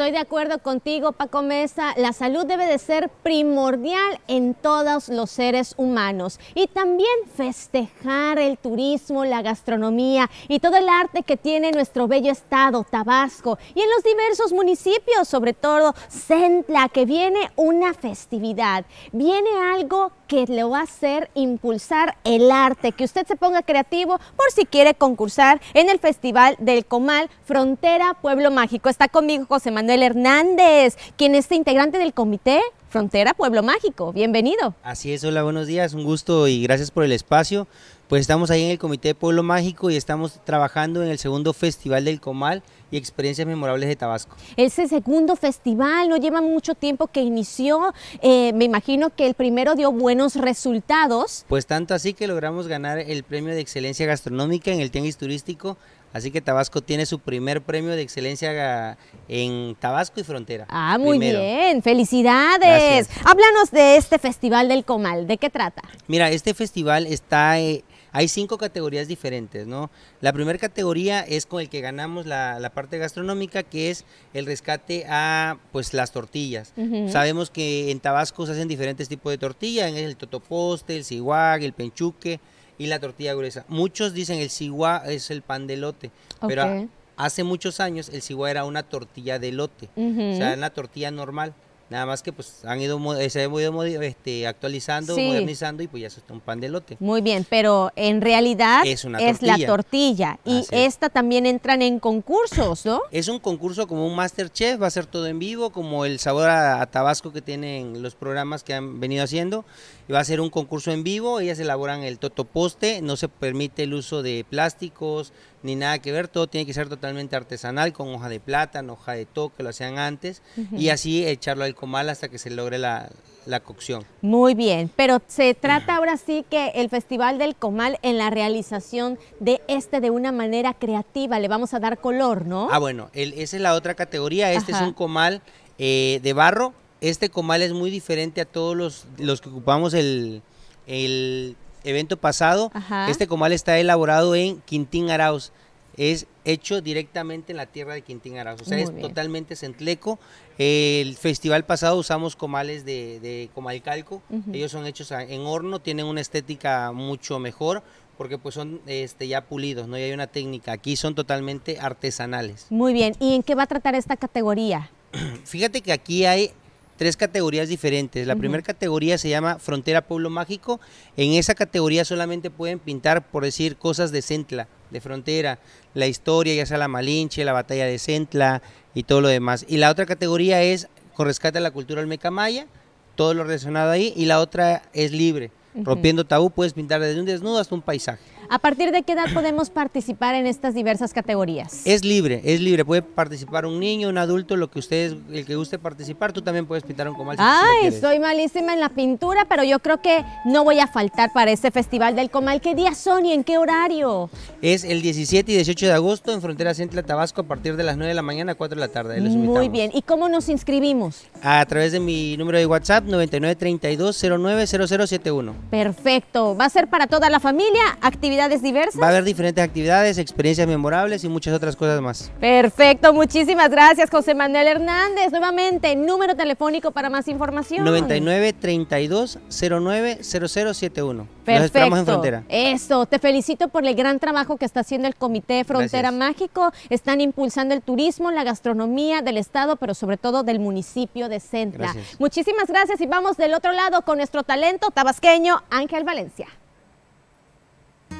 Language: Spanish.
Estoy de acuerdo contigo, Paco Mesa. La salud debe de ser primordial en todos los seres humanos. Y también festejar el turismo, la gastronomía y todo el arte que tiene nuestro bello estado, Tabasco. Y en los diversos municipios, sobre todo Centla, que viene una festividad. Viene algo que le va a hacer impulsar el arte, que usted se ponga creativo por si quiere concursar en el Festival del Comal Frontera Pueblo Mágico. Está conmigo José Manuel Hernández, quien es integrante del comité Frontera Pueblo Mágico. Bienvenido. Así es, hola, buenos días, un gusto y gracias por el espacio. Pues estamos ahí en el Comité Pueblo Mágico y estamos trabajando en el segundo Festival del Comal y experiencias memorables de Tabasco. Ese segundo festival no lleva mucho tiempo que inició, eh, me imagino que el primero dio buenos resultados. Pues tanto así que logramos ganar el premio de excelencia gastronómica en el tianguis turístico Así que Tabasco tiene su primer premio de excelencia eh, en Tabasco y Frontera. Ah, muy bien, felicidades. Háblanos de este Festival del Comal, ¿de qué trata? Mira, este festival está eh, hay cinco categorías diferentes, ¿no? La primera categoría es con el que ganamos la, parte gastronómica, que es el rescate a pues las tortillas. Sabemos que en Tabasco se hacen diferentes tipos de tortillas, el totoposte, el ciguag, el penchuque y la tortilla gruesa. Muchos dicen el ciguá es el pan de lote, pero hace muchos años el ciguá era una tortilla de lote, o sea, una tortilla normal. Nada más que pues han ido, eh, se han ido este, actualizando, modernizando y pues ya eso está un pan de lote. Muy bien, pero en realidad es, la tortilla y esta también entran en concursos, ¿no? Es un concurso como un Masterchef, va a ser todo en vivo, como el sabor a, Tabasco que tienen los programas que han venido haciendo. Y va a ser un concurso en vivo, ellas elaboran el poste no se permite el uso de plásticos ni nada que ver, todo tiene que ser totalmente artesanal, con hoja de plátano, hoja de toque, lo hacían antes, y así echarlo al comal hasta que se logre la, la cocción. Muy bien, pero se trata ahora sí que el Festival del Comal en la realización de este de una manera creativa, le vamos a dar color, ¿no? Ah, bueno, esa es la otra categoría, este es un comal eh, de barro, este comal es muy diferente a todos los, los que ocupamos el, el evento pasado, este comal está elaborado en Quintín Arauz, es hecho directamente en la tierra de Quintín Arauz. O sea, es totalmente centleco. El festival pasado usamos comales de, de comalcalco. Ellos son hechos en horno, tienen una estética mucho mejor porque pues son este, ya pulidos, ¿no? Y hay una técnica. Aquí son totalmente artesanales. Muy bien. ¿Y en qué va a tratar esta categoría? Fíjate que aquí hay tres categorías diferentes. La primera categoría se llama Frontera Pueblo Mágico. En esa categoría solamente pueden pintar, por decir, cosas de Centla, de frontera, la historia, ya sea la Malinche, la batalla de Centla y todo lo demás. Y la otra categoría es Correscata la cultura olmeca maya, todo lo relacionado ahí. Y la otra es libre Rompiendo tabú puedes pintar desde un desnudo hasta un paisaje. ¿A partir de qué edad podemos participar en estas diversas categorías? Es libre, es libre. Puede participar un niño, un adulto, lo que ustedes, el que guste participar. Tú también puedes pintar un comal. Si Ay, estoy malísima en la pintura, pero yo creo que no voy a faltar para este festival del comal. ¿Qué día son y en qué horario? Es el 17 y 18 de agosto en Frontera Central Tabasco a partir de las 9 de la mañana a 4 de la tarde. Muy bien. ¿Y cómo nos inscribimos? A través de mi número de WhatsApp 9932090071. Perfecto. ¿Va a ser para toda la familia? ¿Actividades diversas? Va a haber diferentes actividades, experiencias memorables y muchas otras cosas más. Perfecto. Muchísimas gracias, José Manuel Hernández. Nuevamente, número telefónico para más información. 99 32 09 0071. Perfecto. Eso, te felicito por el gran trabajo que está haciendo el Comité Frontera Mágico. Están impulsando el turismo, la gastronomía del estado, pero sobre todo del municipio de Centra. Muchísimas gracias y vamos del otro lado con nuestro talento tabasqueño Ángel Valencia.